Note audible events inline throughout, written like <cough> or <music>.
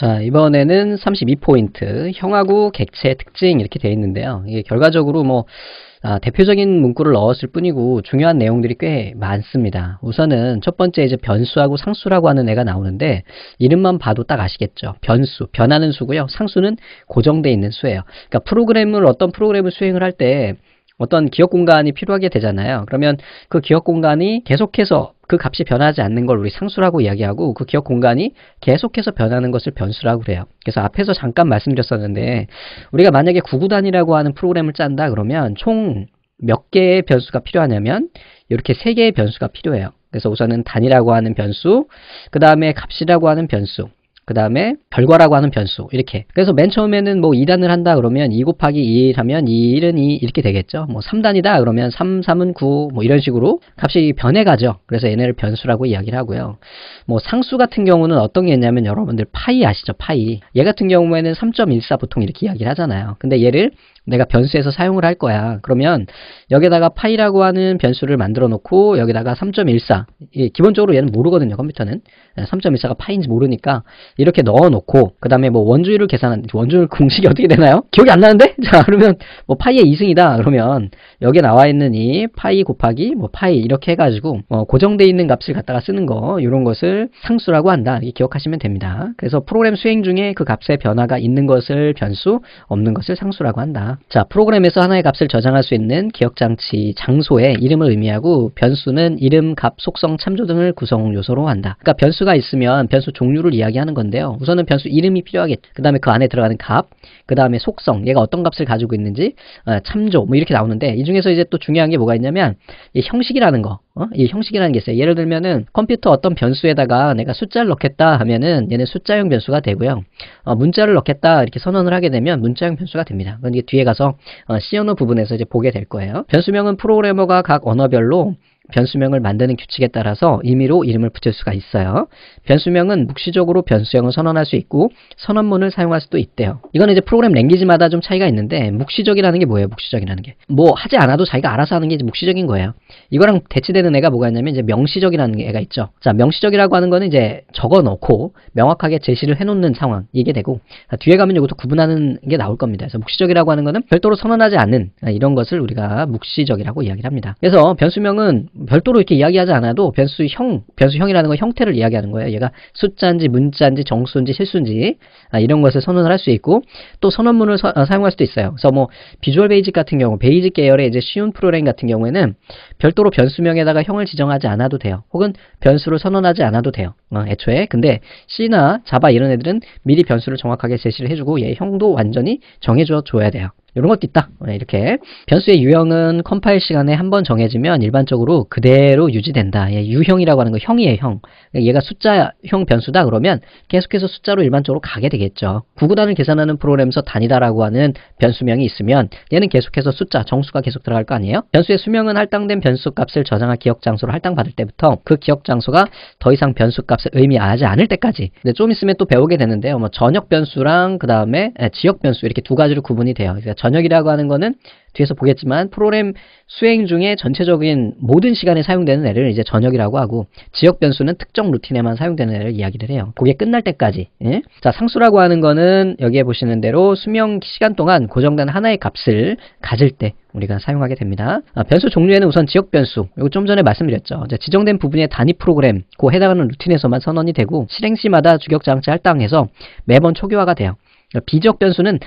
자 이번에는 32포인트 형하고 객체 특징 이렇게 되어 있는데요 이게 결과적으로 뭐 아, 대표적인 문구를 넣었을 뿐이고 중요한 내용들이 꽤 많습니다 우선은 첫 번째 이제 변수하고 상수라고 하는 애가 나오는데 이름만 봐도 딱 아시겠죠 변수 변하는 수고요 상수는 고정되어 있는 수예요 그러니까 프로그램을 어떤 프로그램을 수행을 할때 어떤 기억 공간이 필요하게 되잖아요. 그러면 그 기억 공간이 계속해서 그 값이 변하지 않는 걸 우리 상수라고 이야기하고 그 기억 공간이 계속해서 변하는 것을 변수라고 그래요. 그래서 앞에서 잠깐 말씀드렸었는데 우리가 만약에 구구단이라고 하는 프로그램을 짠다 그러면 총 몇 개의 변수가 필요하냐면 이렇게 세 개의 변수가 필요해요. 그래서 우선은 단이라고 하는 변수, 그 다음에 값이라고 하는 변수, 그 다음에 결과라고 하는 변수 이렇게 그래서 맨 처음에는 뭐 2단을 한다 그러면 2 곱하기 2 하면 2 1은 2 이렇게 되겠죠 뭐 3단이다 그러면 3 3은 9 뭐 이런 식으로 값이 변해가죠 그래서 얘네를 변수라고 이야기를 하고요 뭐 상수 같은 경우는 어떤 게 있냐면 여러분들 파이 아시죠 파이 얘 같은 경우에는 3.14 보통 이렇게 이야기를 하잖아요 근데 얘를 내가 변수에서 사용을 할 거야. 그러면 여기다가 파이라고 하는 변수를 만들어 놓고 여기다가 3.14 예, 기본적으로 얘는 모르거든요. 컴퓨터는 3.14가 예, 파인지 모르니까 이렇게 넣어 놓고 그 다음에 뭐 원주율을 계산한 원주율 공식이 <laughs> 어떻게 되나요? 기억이 안 나는데? <laughs> 자 그러면 뭐 파이의 2승이다 그러면 여기에 나와 있는 이 파이 곱하기 뭐 파이 이렇게 해가지고 어, 고정되어 있는 값을 갖다가 쓰는 거 이런 것을 상수라고 한다. 이렇게 기억하시면 됩니다. 그래서 프로그램 수행 중에 그 값의 변화가 있는 것을 변수 없는 것을 상수라고 한다. 자, 프로그램에서 하나의 값을 저장할 수 있는 기억장치 장소의 이름을 의미하고 변수는 이름, 값, 속성, 참조 등을 구성 요소로 한다. 그러니까 변수가 있으면 변수 종류를 이야기하는 건데요. 우선은 변수 이름이 필요하겠죠. 그 다음에 그 안에 들어가는 값, 그 다음에 속성, 얘가 어떤 값을 가지고 있는지, 어, 참조 뭐 이렇게 나오는데 이 중에서 이제 또 중요한 게 뭐가 있냐면 이 형식이라는 거, 어? 이 형식이라는 게 있어요. 예를 들면은 컴퓨터 어떤 변수에다가 내가 숫자를 넣겠다 하면은 얘는 숫자형 변수가 되고요. 어, 문자를 넣겠다 이렇게 선언을 하게 되면 문자형 변수가 됩니다. 그건 이게 뒤에 가서 어, 시어노 부분에서 이제 보게 될 거예요. 변수명은 프로그래머가 각 언어별로 변수명을 만드는 규칙에 따라서 임의로 이름을 붙일 수가 있어요. 변수명은 묵시적으로 변수형을 선언할 수 있고 선언문을 사용할 수도 있대요. 이건 이제 프로그램 랭귀지마다 좀 차이가 있는데 묵시적이라는 게 뭐예요? 묵시적이라는 게. 뭐 하지 않아도 자기가 알아서 하는 게 묵시적인 거예요. 이거랑 대치되는 애가 뭐가 있냐면 이제 명시적이라는 애가 있죠. 자, 명시적이라고 하는 거는 이제 적어 놓고 명확하게 제시를 해 놓는 상황 이게 되고 자, 뒤에 가면 이것도 구분하는 게 나올 겁니다. 그래서 묵시적이라고 하는 거는 별도로 선언하지 않는 아, 이런 것을 우리가 묵시적이라고 이야기를 합니다. 그래서 변수명은 별도로 이렇게 이야기하지 않아도 변수 형, 변수 형이라는 건 형태를 이야기하는 거예요. 얘가 숫자인지 문자인지 정수인지 실수인지 아, 이런 것을 선언을 할 수 있고 또 선언문을 서, 아, 사용할 수도 있어요. 그래서 뭐 비주얼 베이직 같은 경우, 베이직 계열의 이제 쉬운 프로그램 같은 경우에는 별도로 변수명에다가 형을 지정하지 않아도 돼요. 혹은 변수를 선언하지 않아도 돼요. 어, 애초에 근데 C나 자바 이런 애들은 미리 변수를 정확하게 제시를 해주고 얘 형도 완전히 정해 줘야 돼요. 이런 것도 있다. 네, 이렇게 변수의 유형은 컴파일 시간에 한 번 정해지면 일반적으로 그대로 유지된다. 예, 유형이라고 하는 거 형이에요. 형. 예, 얘가 숫자형 변수다 그러면 계속해서 숫자로 일반적으로 가게 되겠죠. 구구단을 계산하는 프로그램에서 단위다라고 하는 변수명이 있으면 얘는 계속해서 숫자, 정수가 계속 들어갈 거 아니에요? 변수의 수명은 할당된 변수 값을 저장할 기억 장소로 할당받을 때부터 그 기억 장소가 더 이상 변수 값을 의미하지 않을 때까지 근데 좀 있으면 또 배우게 되는데요. 뭐 전역 변수랑 그 다음에 예, 지역 변수 이렇게 두 가지로 구분이 돼요. 그러니까 전역이라고 하는 거는 뒤에서 보겠지만 프로그램 수행 중에 전체적인 모든 시간에 사용되는 애를 이제 전역이라고 하고 지역 변수는 특정 루틴에만 사용되는 애를 이야기를 해요. 그게 끝날 때까지. 예? 자 상수라고 하는 거는 여기에 보시는 대로 수명 시간 동안 고정된 하나의 값을 가질 때 우리가 사용하게 됩니다. 아, 변수 종류에는 우선 지역 변수, 이거 좀 전에 말씀드렸죠. 지정된 부분의 단위 프로그램, 그 해당하는 루틴에서만 선언이 되고 실행 시마다 주격 장치 할당해서 매번 초기화가 돼요. 그러니까 비적 변수는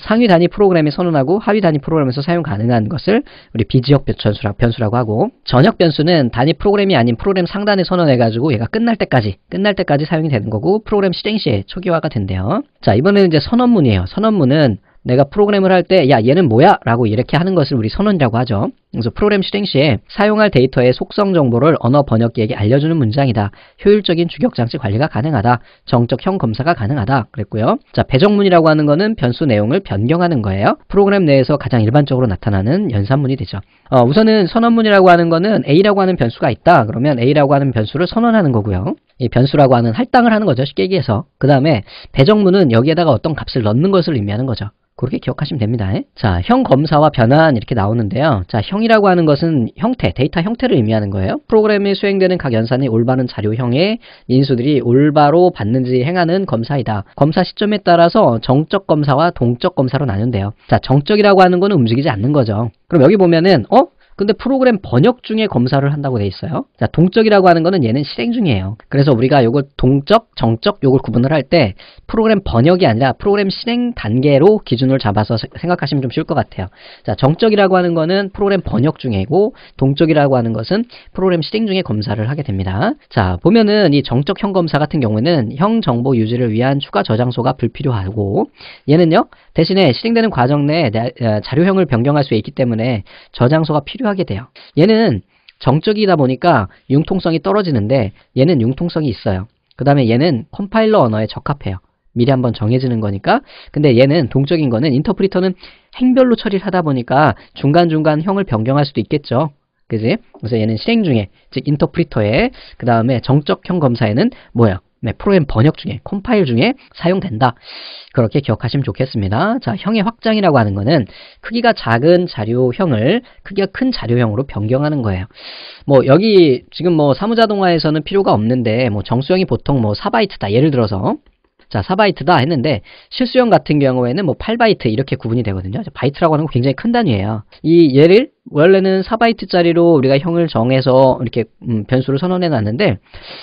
상위 단위 프로그램이 선언하고 하위 단위 프로그램에서 사용 가능한 것을 우리 비지역 변수라, 고 하고 전역 변수는 단위 프로그램이 아닌 프로그램 상단에 선언해가지고 얘가 끝날 때까지 끝날 때까지 사용이 되는 거고 프로그램 실행 시에 초기화가 된대요. 자 이번에는 이제 선언문이에요. 선언문은 내가 프로그램을 할 때 야 얘는 뭐야 라고 이렇게 하는 것을 우리 선언이라고 하죠. 그래서 프로그램 실행 시에 사용할 데이터의 속성 정보를 언어 번역기에게 알려주는 문장이다. 효율적인 주격장치 관리가 가능하다. 정적형 검사가 가능하다. 그랬고요. 자 배정문이라고 하는 것은 변수 내용을 변경하는 거예요. 프로그램 내에서 가장 일반적으로 나타나는 연산문이 되죠. 어, 우선은 선언문이라고 하는 것은 A라고 하는 변수가 있다. 그러면 A라고 하는 변수를 선언하는 거고요. 이 변수라고 하는 할당을 하는 거죠. 쉽게 얘기해서. 그 다음에 배정문은 여기에다가 어떤 값을 넣는 것을 의미하는 거죠. 그렇게 기억하시면 됩니다. 자, 형 검사와 변환 이렇게 나오는데요. 자, 형이라고 하는 것은 형태, 데이터 형태를 의미하는 거예요. 프로그램이 수행되는 각연산이 올바른 자료형의 인수들이 올바로 받는지 행하는 검사이다. 검사 시점에 따라서 정적 검사와 동적 검사로 나눈대요. 자, 정적이라고 하는 거는 움직이지 않는 거죠. 그럼 여기 보면은 어? 근데 프로그램 번역 중에 검사를 한다고 돼 있어요. 자, 동적이라고 하는 거는 얘는 실행 중이에요. 그래서 우리가 이걸 동적, 정적 요걸 구분을 할 때 프로그램 번역이 아니라 프로그램 실행 단계로 기준을 잡아서 생각하시면 좀 쉬울 것 같아요. 자, 정적이라고 하는 거는 프로그램 번역 중이고 동적이라고 하는 것은 프로그램 실행 중에 검사를 하게 됩니다. 자, 보면은 이 정적형 검사 같은 경우는 형 정보 유지를 위한 추가 저장소가 불필요하고 얘는요. 대신에 실행되는 과정 내에 어, 자료형을 변경할 수 있기 때문에 저장소가 필요 필요하게 돼요. 얘는 정적이다 보니까 융통성이 떨어지는데 얘는 융통성이 있어요. 그 다음에 얘는 컴파일러 언어에 적합해요. 미리 한번 정해지는 거니까 근데 얘는 동적인 거는 인터프리터는 행별로 처리를 하다 보니까 중간중간 형을 변경할 수도 있겠죠. 그지? 그래서 얘는 실행 중에 즉 인터프리터에 그 다음에 정적형 검사에는 뭐야 네, 프로그램 번역 중에 컴파일 중에 사용된다. 그렇게 기억하시면 좋겠습니다. 자, 형의 확장이라고 하는 것은 크기가 작은 자료형을 크기가 큰 자료형으로 변경하는 거예요. 뭐 여기 지금 뭐 사무자동화에서는 필요가 없는데 뭐 정수형이 보통 뭐 4바이트다. 예를 들어서 자, 4바이트다 했는데 실수형 같은 경우에는 뭐 8바이트 이렇게 구분이 되거든요. 바이트라고 하는 거 굉장히 큰 단위예요. 이 얘를 원래는 4바이트짜리로 우리가 형을 정해서 이렇게 음, 변수를 선언해 놨는데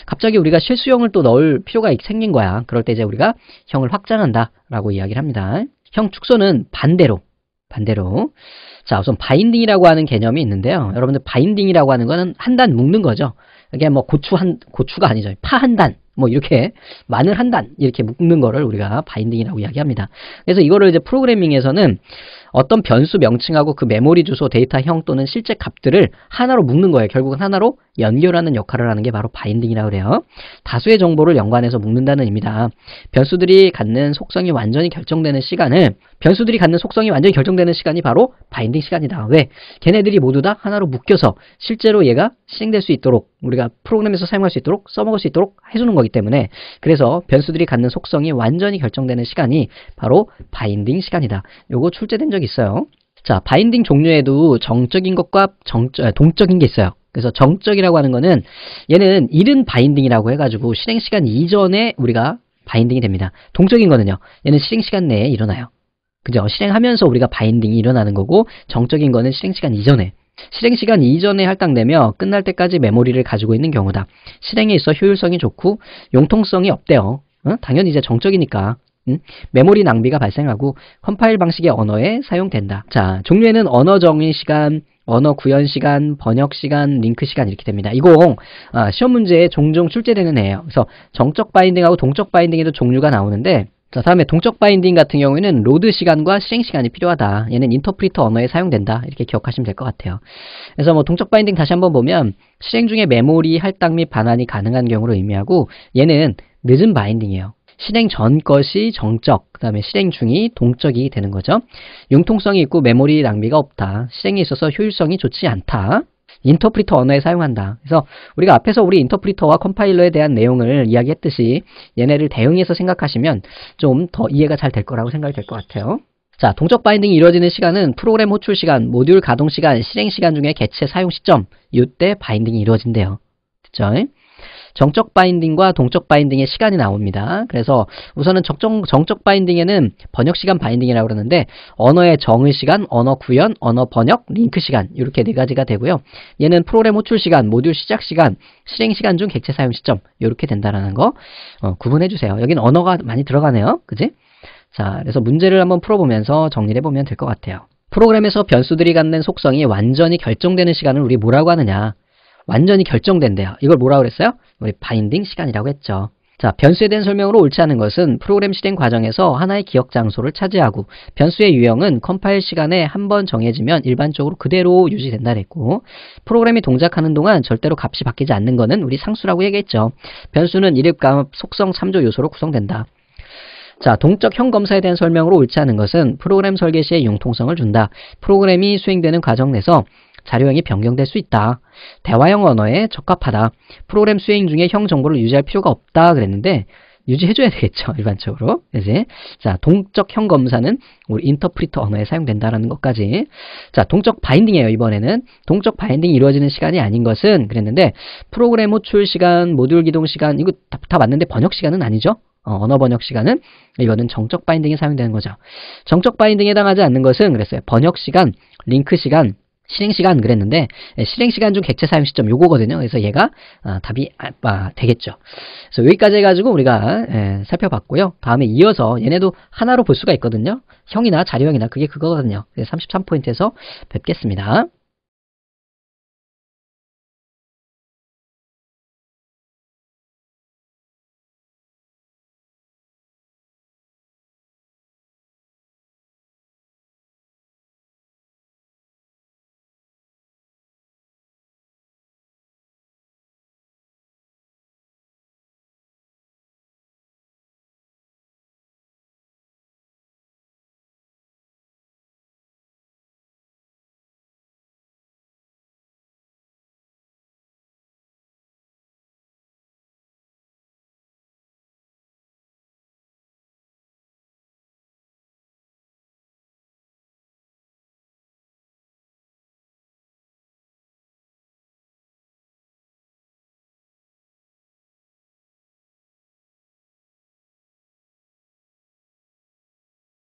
갑자기 우리가 실수형을 또 넣을 필요가 생긴 거야. 그럴 때 이제 우리가 형을 확장한다라고 이야기를 합니다. 형 축소는 반대로 반대로 자 우선 바인딩이라고 하는 개념이 있는데요 여러분들 바인딩이라고 하는 거는 한 단 묶는 거죠 이게 뭐 고추 한 고추가 아니죠 파한단 뭐 이렇게 만을 한단 이렇게 묶는 거를 우리가 바인딩이라고 이야기합니다. 그래서 이거를 이제 프로그래밍에서는 어떤 변수 명칭하고 그 메모리 주소 데이터형 또는 실제 값들을 하나로 묶는 거예요. 결국은 하나로 연결하는 역할을 하는 게 바로 바인딩이라고 그래요. 다수의 정보를 연관해서 묶는다는 의미다. 변수들이 갖는 속성이 완전히 결정되는 시간을 변수들이 갖는 속성이 완전히 결정되는 시간이 바로 바인딩 시간이다. 왜? 걔네들이 모두 다 하나로 묶여서 실제로 얘가 실행될 수 있도록 우리가 프로그램에서 사용할 수 있도록 써먹을 수 있도록 해주는 거기 때문에 그래서 변수들이 갖는 속성이 완전히 결정되는 시간이 바로 바인딩 시간이다. 요거 출제된 적 있어요. 자, 바인딩 종류에도 정적인 것과 정 아, 동적인 게 있어요. 그래서 정적이라고 하는 거는 얘는 이른 바인딩이라고 해가지고 실행 시간 이전에 우리가 바인딩이 됩니다. 동적인 거는요. 얘는 실행 시간 내에 일어나요. 그죠? 실행하면서 우리가 바인딩이 일어나는 거고 정적인 거는 실행 시간 이전에 실행 시간 이전에 할당되며 끝날 때까지 메모리를 가지고 있는 경우다. 실행에 있어 효율성이 좋고 용통성이 없대요. 어? 당연히 이제 정적이니까. 음? 메모리 낭비가 발생하고 컴파일 방식의 언어에 사용된다. 자, 종류에는 언어 정의 시간, 언어 구현 시간, 번역 시간, 링크 시간 이렇게 됩니다. 이거 아, 시험 문제에 종종 출제되는 애예요. 그래서 정적 바인딩하고 동적 바인딩에도 종류가 나오는데 자 다음에 동적 바인딩 같은 경우에는 로드 시간과 실행 시간이 필요하다. 얘는 인터프리터 언어에 사용된다. 이렇게 기억하시면 될 것 같아요. 그래서 뭐 동적 바인딩 다시 한번 보면 실행 중에 메모리 할당 및 반환이 가능한 경우를 의미하고 얘는 늦은 바인딩이에요. 실행 전 것이 정적, 그 다음에 실행 중이 동적이 되는 거죠. 융통성이 있고 메모리 낭비가 없다. 실행에 있어서 효율성이 좋지 않다. 인터프리터 언어에 사용한다. 그래서 우리가 앞에서 우리 인터프리터와 컴파일러에 대한 내용을 이야기했듯이 얘네를 대응해서 생각하시면 좀 더 이해가 잘 될 거라고 생각이 될 것 같아요. 자, 동적 바인딩이 이루어지는 시간은 프로그램 호출 시간, 모듈 가동 시간, 실행 시간 중에 개체 사용 시점, 이때 바인딩이 이루어진대요. 됐죠? 정적 바인딩과 동적 바인딩의 시간이 나옵니다. 그래서 우선은 적정, 정적 바인딩에는 번역 시간 바인딩이라고 그러는데 언어의 정의 시간, 언어 구현, 언어 번역, 링크 시간 이렇게 네 가지가 되고요. 얘는 프로그램 호출 시간, 모듈 시작 시간, 실행 시간 중 객체 사용 시점 이렇게 된다라는 거 어, 구분해 주세요. 여긴 언어가 많이 들어가네요. 그지? 자, 그래서 문제를 한번 풀어보면서 정리를 해보면 될 것 같아요. 프로그램에서 변수들이 갖는 속성이 완전히 결정되는 시간을 우리 뭐라고 하느냐 완전히 결정된대요. 이걸 뭐라 그랬어요? 우리 바인딩 시간이라고 했죠. 자, 변수에 대한 설명으로 옳지 않은 것은 프로그램 실행 과정에서 하나의 기억 장소를 차지하고 변수의 유형은 컴파일 시간에 한 번 정해지면 일반적으로 그대로 유지된다 그랬고 프로그램이 동작하는 동안 절대로 값이 바뀌지 않는 것은 우리 상수라고 얘기했죠. 변수는 이름값, 속성, 참조 요소로 구성된다. 자, 동적형 검사에 대한 설명으로 옳지 않은 것은 프로그램 설계 시에 융통성을 준다. 프로그램이 수행되는 과정 내에서 자료형이 변경될 수 있다. 대화형 언어에 적합하다. 프로그램 수행 중에 형 정보를 유지할 필요가 없다 그랬는데 유지해줘야 되겠죠 <laughs> 일반적으로 이제 자 동적형 검사는 우리 인터프리터 언어에 사용된다라는 것까지 자 동적 바인딩이에요 이번에는 동적 바인딩이 이루어지는 시간이 아닌 것은 그랬는데 프로그램 호출 시간 모듈 기동 시간 이거 다, 다 맞는데 번역 시간은 아니죠 어, 언어 번역 시간은 이거는 정적 바인딩에 사용되는 거죠 정적 바인딩에 해당하지 않는 것은 그랬어요 번역 시간 링크 시간 실행시간 그랬는데 예, 실행시간 중 객체 사용 시점 요거거든요. 그래서 얘가 아, 답이 아, 아, 되겠죠. 그래서 여기까지 해가지고 우리가 예, 살펴봤고요. 다음에 이어서 얘네도 하나로 볼 수가 있거든요. 형이나 자료형이나 그게 그거거든요. 33포인트에서 뵙겠습니다.